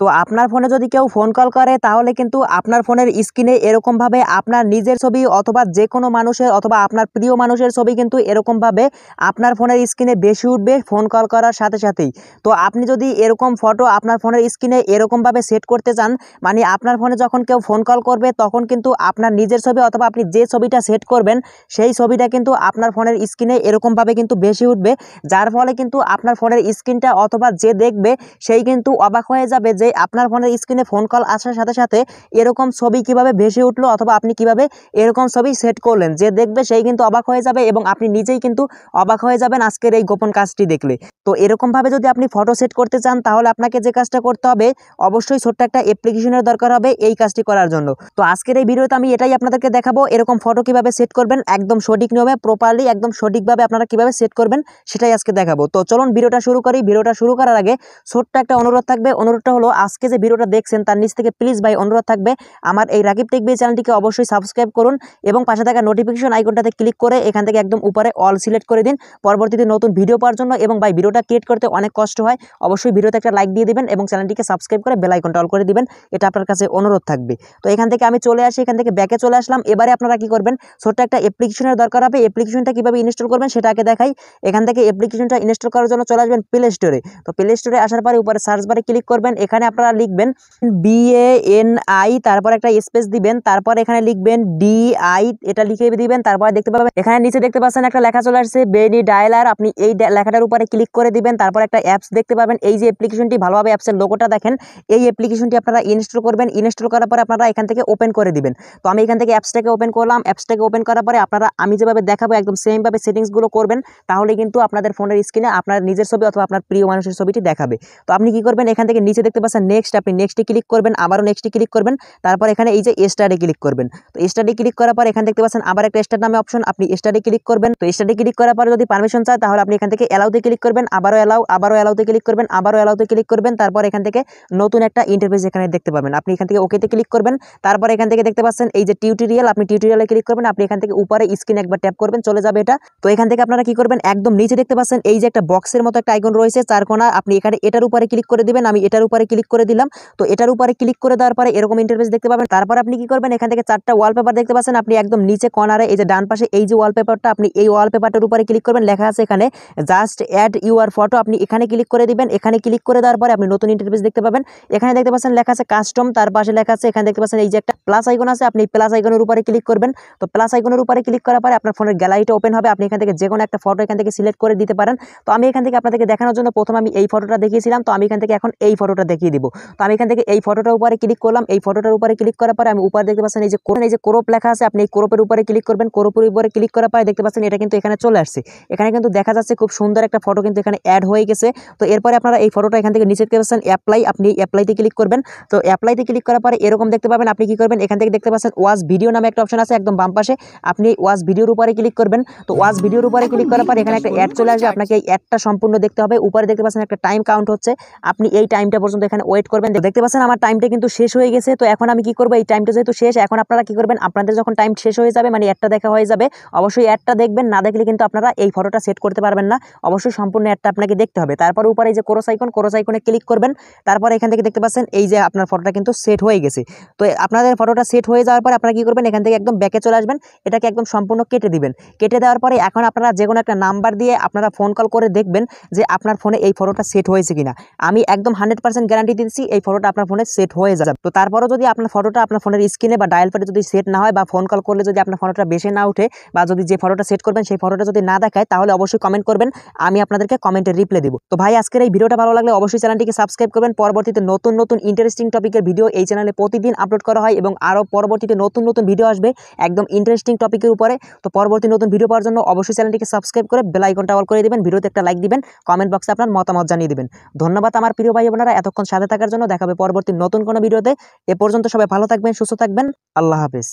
তো আপনার ফোনে যদি কেউ ফোন কল করে তাহলে কিন্তু আপনার ফোনের স্ক্রিনে এরকমভাবে আপনার নিজের ছবি অথবা যে কোনো মানুষের অথবা আপনার প্রিয় মানুষের ছবি কিন্তু এরকমভাবে আপনার ফোনের স্ক্রিনে বেশি উঠবে ফোন কল করার সাথে সাথেই তো আপনি যদি এরকম ফটো আপনার ফোনের স্ক্রিনে এরকমভাবে সেট করতে চান মানে আপনার ফোনে যখন কেউ ফোন কল করবে তখন কিন্তু আপনার নিজের ছবি অথবা আপনি যে ছবিটা সেট করবেন সেই ছবিটা কিন্তু আপনার ফোনের স্ক্রিনে এরকমভাবে কিন্তু বেশি উঠবে যার ফলে কিন্তু আপনার ফোনের স্ক্রিনটা অথবা যে দেখবে সেই কিন্তু অবাক হয়ে যাবে যে যে আপনার ফোনের স্ক্রিনে ফোন কল আসার সাথে সাথে এরকম ছবি কিভাবে ভেসে উঠলো অথবা আপনি কিভাবে এরকম ছবি সেট করলেন যে দেখবে সেই কিন্তু অবাক হয়ে যাবে এবং আপনি নিজেই কিন্তু অবাক হয়ে যাবেন আজকের এই গোপন কাজটি দেখলে তো এরকমভাবে যদি আপনি ফটো সেট করতে চান তাহলে আপনাকে যে কাজটা করতে হবে অবশ্যই ছোট্ট একটা অ্যাপ্লিকেশনের দরকার হবে এই কাজটি করার জন্য তো আজকের এই ভিডিওতে আমি এটাই আপনাদেরকে দেখাবো এরকম ফটো কিভাবে সেট করবেন একদম সঠিক নিয়মে প্রপারলি একদম সঠিকভাবে আপনারা কিভাবে সেট করবেন সেটাই আজকে দেখাবো তো চলুন ভিডিওটা শুরু করি ভিডিওটা শুরু করার আগে ছোট্ট একটা অনুরোধ থাকবে অনুরোধটা হলো আজকে যে ভিডিওটা দেখছেন তার নিচ থেকে প্লিজ ভাই অনুরোধ থাকবে আমার এই রাকিব টেকবি চ্যানেলটিকে অবশ্যই সাবস্ক্রাইব করুন এবং পাশে থাকা নোটিফিকেশন আইকনটাতে ক্লিক করে এখান থেকে একদম উপরে অল সিলেক্ট করে দিন পরবর্তীতে নতুন ভিডিও পাওয়ার জন্য এবং ভাই ভিডিওটা ক্রিয়েট করতে অনেক কষ্ট হয় অবশ্যই ভিডিওতে একটা লাইক দিয়ে দিবেন এবং চ্যানেলটিকে সাবস্ক্রাইব করে আইকনটা অল করে দিবেন এটা আপনার কাছে অনুরোধ থাকবে তো এখান থেকে আমি চলে আসি এখান থেকে ব্যাকে চলে আসলাম এবারে আপনারা কি করবেন ছোট্ট একটা অ্যাপ্লিকেশনের দরকার হবে অ্যাপ্লিকেশনটা কীভাবে ইনস্টল করবেন সেটা আগে দেখাই এখান থেকে অ্যাপ্লিকেশনটা ইনস্টল করার জন্য চলে আসবেন প্লে স্টোরে তো প্লে স্টোরে আসার পরে উপরে সার্চ বারে ক্লিক করবেন এখানে আপনারা লিখবেন বি এ এন আই তারপর একটা স্পেস দিবেন তারপর এখানে লিখবেন ডি আই এটা লিখে দিবেন তারপর দেখতে পাবেন এখানে নিচে দেখতে পাচ্ছেন একটা লেখা চলে আসছে বেনি ডায়লার আপনি এই লেখাটার উপরে ক্লিক করে দিবেন তারপর একটা অ্যাপস দেখতে পাবেন এই যে অ্যাপ্লিকেশনটি ভালোভাবে অ্যাপসের লোকটা দেখেন এই অ্যাপ্লিকেশনটি আপনারা ইনস্টল করবেন ইনস্টল করার পরে আপনারা এখান থেকে ওপেন করে দিবেন তো আমি এখান থেকে অ্যাপসটাকে ওপেন করলাম অ্যাপসটাকে ওপেন করার পরে আপনারা আমি যেভাবে দেখাবো একদম সেমভাবে সেটিংসগুলো করবেন তাহলে কিন্তু আপনাদের ফোনের স্ক্রিনে আপনার নিজের ছবি অথবা আপনার প্রিয় মানুষের ছবিটি দেখাবে তো আপনি কি করবেন এখান থেকে নিচে দেখতে পাচ্ছেন আছে আচ্ছা, নেক্সট আপনি নেক্সটে ক্লিক করবেন আবারও নেক্সটে ক্লিক করবেন তারপর এখানে এই যে স্টাডি ক্লিক করবেন তো স্টাডি ক্লিক করার পর এখানে দেখতে পাচ্ছেন আবার একটা স্টার নামে অপশন আপনি স্টাডি ক্লিক করবেন তো স্টাডি ক্লিক করার পর যদি পারমিশন চায় তাহলে আপনি এখান থেকে অ্যালাউতে ক্লিক করবেন আবারও অ্যালাউ আবারও অ্যালাউতে ক্লিক করবেন আবারও অ্যালাউতে ক্লিক করবেন তারপর এখান থেকে নতুন একটা ইন্টারভিউ এখানে দেখতে পাবেন আপনি এখান থেকে ওকেতে ক্লিক করবেন তারপর এখান থেকে দেখতে পাচ্ছেন এই যে টিউটোরিয়াল আপনি টিউটোরিয়ালে ক্লিক করবেন আপনি এখান থেকে উপরে স্ক্রিন একবার ট্যাপ করবেন চলে যাবে এটা তো এখান থেকে আপনারা কি করবেন একদম নিচে দেখতে পাচ্ছেন এই যে একটা বক্সের মতো একটা আইকন রয়েছে কোনা আপনি এখানে এটার উপরে ক্লিক করে দেবেন আমি এটার উপরে ক্লিক ক্লিক করে দিলাম তো এটার উপরে ক্লিক করে দেওয়ার পরে এরকম ইন্টারভেস দেখতে পাবেন তারপর আপনি কি করবেন এখান থেকে চারটা ওয়ালপেপার দেখতে পাচ্ছেন আপনি একদম নিচে কনারে এই যে ডান পাশে এই যে ওয়ালপেপারটা আপনি এই ওয়ালপেপারটার উপরে ক্লিক করবেন লেখা আছে এখানে জাস্ট অ্যাড ইউর ফটো আপনি এখানে ক্লিক করে দিবেন এখানে ক্লিক করে দেওয়ার পরে আপনি নতুন ইন্টারভেস দেখতে পাবেন এখানে দেখতে পাচ্ছেন লেখা আছে কাস্টম তার পাশে লেখা আছে এখানে দেখতে পাচ্ছেন এই যে একটা প্লাস আইকন আছে আপনি প্লাস আইকনের উপরে ক্লিক করবেন তো প্লাস আইকনের উপরে ক্লিক করার পরে আপনার ফোনের গ্যালারিটা ওপেন হবে আপনি এখান থেকে যে কোনো একটা ফটো এখান থেকে সিলেক্ট করে দিতে পারেন তো আমি এখান থেকে আপনাদেরকে দেখানোর জন্য প্রথম আমি এই ফটোটা দেখিয়েছিলাম তো আমি এখান থেকে এখন এই ফটোটা দেখিয়ে দিব তো আমি এখান থেকে এই ফটোটার উপরে ক্লিক করলাম এই ফটোটার উপরে ক্লিক করার পরে আমি উপরে দেখতে পাচ্ছেন এই যে কোরন এই যে ক্রোপ লেখা আছে আপনি এই ক্রোপের উপরে ক্লিক করবেন ক্রোপের উপরে ক্লিক করার পরে দেখতে পাচ্ছেন এটা কিন্তু এখানে চলে আসছে এখানে কিন্তু দেখা যাচ্ছে খুব সুন্দর একটা ফটো কিন্তু এখানে অ্যাড হয়ে গেছে তো এরপরে আপনারা এই ফটোটা এখান থেকে নিচে দেখতে পাচ্ছেন অ্যাপ্লাই আপনি অ্যাপ্লাইতে ক্লিক করবেন তো অ্যাপ্লাইতে ক্লিক করার পরে এরকম দেখতে পাবেন আপনি কি করবেন এখান থেকে দেখতে পাচ্ছেন ওয়াজ ভিডিও নামে একটা অপশন আছে একদম বাম পাশে আপনি ওয়াজ ভিডিওর উপরে ক্লিক করবেন তো ওয়াজ ভিডিওর উপরে ক্লিক করার পরে এখানে একটা অ্যাড চলে আসবে আপনাকে এই অ্যাডটা সম্পূর্ণ দেখতে হবে উপরে দেখতে পাচ্ছেন একটা টাইম কাউন্ট হচ্ছে আপনি এই টাইমটা পর্যন্ত এখানে ওয়েট করবেন দেখতে পাচ্ছেন আমার টাইমটা কিন্তু শেষ হয়ে গেছে তো এখন আমি কি করবো এই টাইমটা যেহেতু শেষ এখন আপনারা কি করবেন আপনাদের যখন টাইম শেষ হয়ে যাবে মানে একটা দেখা হয়ে যাবে অবশ্যই একটা দেখবেন না দেখলে কিন্তু আপনারা এই ফটোটা সেট করতে পারবেন না অবশ্যই সম্পূর্ণ একটা আপনাকে দেখতে হবে তারপর উপরে এই যে ক্রোস আইকন ক্রোস আইকনে ক্লিক করবেন তারপর এখান থেকে দেখতে পাচ্ছেন এই যে আপনার ফটোটা কিন্তু সেট হয়ে গেছে তো আপনাদের ফটোটা সেট হয়ে যাওয়ার পর আপনারা কি করবেন এখান থেকে একদম ব্যাকে চলে আসবেন এটাকে একদম সম্পূর্ণ কেটে দিবেন কেটে দেওয়ার পরে এখন আপনারা যে কোনো একটা নাম্বার দিয়ে আপনারা ফোন কল করে দেখবেন যে আপনার ফোনে এই ফটোটা সেট হয়েছে কিনা আমি একদম হান্ড্রেড পার্সেন্ট গ্যারান্টি দিচ্ছি এই ফটোটা আপনার ফোনে সেট হয়ে যাবে তো তারপরও যদি আপনার ফটোটা আপনার ফোনের স্ক্রিনে বা ডায়াল প্যাডে যদি সেট না হয় বা ফোন কল করলে যদি আপনার ফটোটা বেশি না উঠে বা যদি যে ফটোটা সেট করবেন সেই ফটোটা যদি না দেখায় তাহলে অবশ্যই কমেন্ট করবেন আমি আপনাদেরকে কমেন্টে রিপ্লাই দেবো তো ভাই আজকের এই ভিডিওটা ভালো লাগলে অবশ্যই চ্যানেলটিকে সাবস্ক্রাইব করবেন পরবর্তীতে নতুন নতুন ইন্টারেস্টিং টপিকের ভিডিও এই চ্যানেলে প্রতিদিন আপলোড করা হয় এবং আরও পরবর্তীতে নতুন নতুন ভিডিও আসবে একদম ইন্টারেস্টিং টপিকের উপরে তো পরবর্তী নতুন ভিডিও পাওয়ার জন্য অবশ্যই চ্যানেলটিকে সাবস্ক্রাইব করে বেলাইকনটা অল করে দেবেন ভিডিওতে একটা লাইক দিবেন কমেন্ট বক্সে আপনার মতামত জানিয়ে দেবেন ধন্যবাদ আমার প্রিয় ভাই বোনারা এতক্ষণ সাথে থাকার জন্য দেখাবে পরবর্তী নতুন কোনো ভিডিওতে এ পর্যন্ত সবাই ভালো থাকবেন সুস্থ থাকবেন আল্লাহ হাফিজ